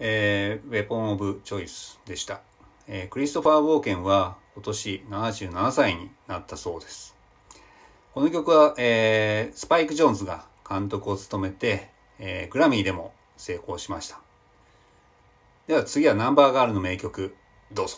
えー、ウェポン・オブ・チョイスでした、えー、クリストファー・ウォーケンは今年77歳になったそうです。この曲は、えー、スパイク・ジョーンズが監督を務めて、えー、グラミーでも成功しました。では次はナンバーガールの名曲、どうぞ。